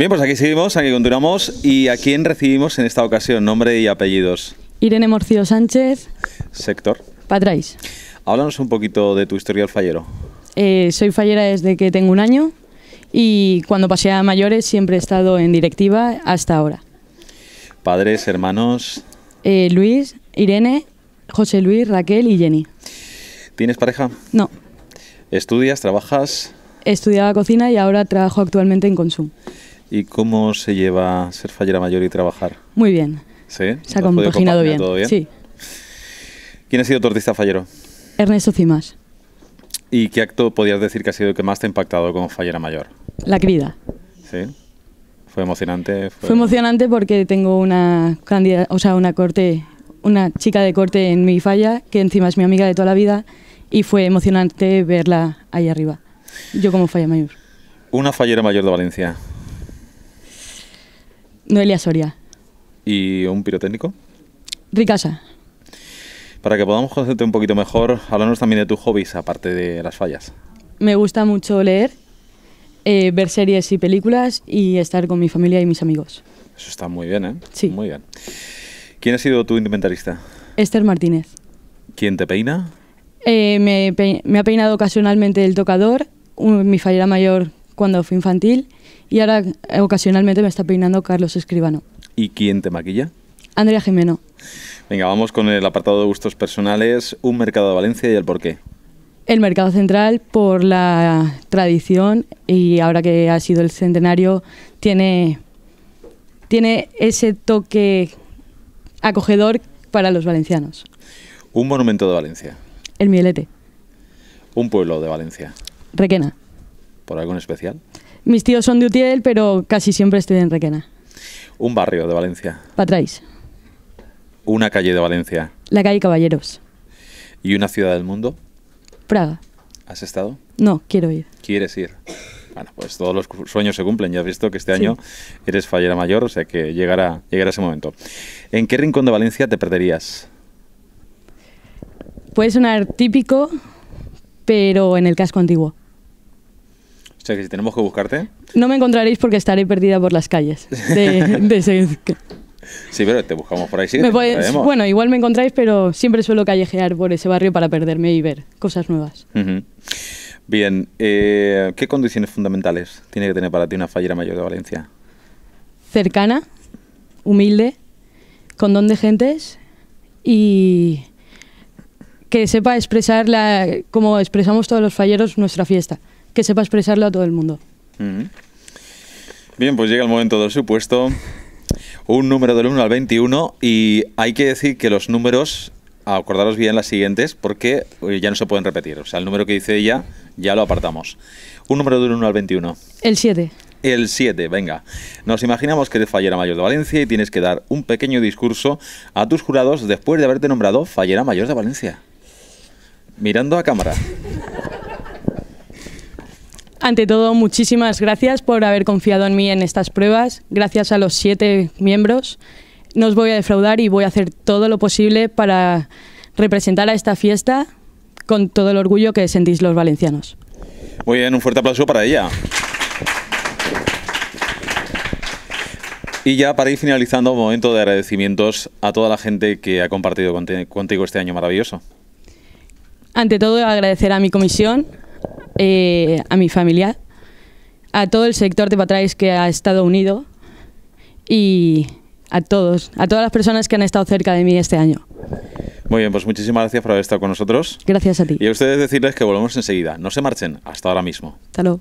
Bien, pues aquí seguimos, aquí continuamos. ¿Y a quién recibimos en esta ocasión? Nombre y apellidos. Irene Morcillo Sánchez. Sector. Patraís. Háblanos un poquito de tu historia historial fallero. Eh, soy fallera desde que tengo un año y cuando pasé a mayores siempre he estado en directiva hasta ahora. Padres, hermanos. Eh, Luis, Irene, José Luis, Raquel y Jenny. ¿Tienes pareja? No. ¿Estudias, trabajas? Estudiaba cocina y ahora trabajo actualmente en Consum. ¿Y cómo se lleva ser fallera mayor y trabajar? Muy bien. ¿Sí? Se ha compaginado bien. Sí. ¿Quién ha sido tu fallero? Ernesto Cimas. ¿Y qué acto podías decir que ha sido el que más te ha impactado como fallera mayor? La querida. ¿Sí? ¿Fue emocionante? Fue, emocionante porque tengo una, o sea, una corte, una chica de corte en mi falla, que encima es mi amiga de toda la vida, y fue emocionante verla ahí arriba. Yo como falla mayor. Una fallera mayor de Valencia. Noelia Soria. ¿Y un pirotécnico? Ricasa. Para que podamos conocerte un poquito mejor, háblanos también de tus hobbies, aparte de las fallas. Me gusta mucho leer, eh, ver series y películas y estar con mi familia y mis amigos. Eso está muy bien, ¿eh? Sí. Muy bien. ¿Quién ha sido tu inventarista? Esther Martínez. ¿Quién te peina? Eh, me, ha peinado ocasionalmente el tocador, mi fallera mayor cuando fui infantil y ahora eh, ocasionalmente me está peinando Carlos Escribano. ¿Y quién te maquilla? Andrea Jimeno. Venga, vamos con el apartado de gustos personales, un mercado de Valencia y el porqué. El mercado central, por la tradición y ahora que ha sido el centenario, tiene, tiene ese toque acogedor para los valencianos. Un monumento de Valencia. El Mielete. Un pueblo de Valencia. Requena. ¿Por algo en especial? Mis tíos son de Utiel, pero casi siempre estoy en Requena. Un barrio de Valencia. Patrais. Una calle de Valencia. La calle Caballeros. ¿Y una ciudad del mundo? Praga. ¿Has estado? No, quiero ir. ¿Quieres ir? Bueno, pues todos los sueños se cumplen. Ya has visto que este año eres fallera mayor, o sea que llegará, llegará ese momento. ¿En qué rincón de Valencia te perderías? Puede sonar típico, pero en el casco antiguo que si tenemos que buscarte. No me encontraréis porque estaré perdida por las calles de, de Sí, pero te buscamos por ahí. Sí, bueno, igual me encontráis, pero siempre suelo callejear por ese barrio para perderme y ver cosas nuevas. Bien, eh, ¿qué condiciones fundamentales tiene que tener para ti una fallera mayor de Valencia? Cercana, humilde, con don de gentes y que sepa expresar, la, como expresamos todos los falleros, nuestra fiesta que sepa expresarlo a todo el mundo. Bien, pues llega el momento del supuesto. Un número del 1 al 21 y hay que decir que los números, acordaros bien las siguientes porque eh, ya no se pueden repetir. O sea, el número que dice ella ya lo apartamos. Un número del 1 al 21. El 7. El 7, venga. Nos imaginamos que eres fallera mayor de Valencia y tienes que dar un pequeño discurso a tus jurados después de haberte nombrado fallera mayor de Valencia. Mirando a cámara. Ante todo, muchísimas gracias por haber confiado en mí en estas pruebas. Gracias a los siete miembros. No os voy a defraudar y voy a hacer todo lo posible para representar a esta fiesta con todo el orgullo que sentís los valencianos. Muy bien, un fuerte aplauso para ella. Y ya para ir finalizando, un momento de agradecimientos a toda la gente que ha compartido contigo este año maravilloso. Ante todo, agradecer a mi comisión, eh, a mi familia, a todo el sector de Patrais que ha estado unido y a todos, a todas las personas que han estado cerca de mí este año. Muy bien, pues muchísimas gracias por haber estado con nosotros. Gracias a ti. Y a ustedes decirles que volvemos enseguida. No se marchen, hasta ahora mismo. Hasta luego.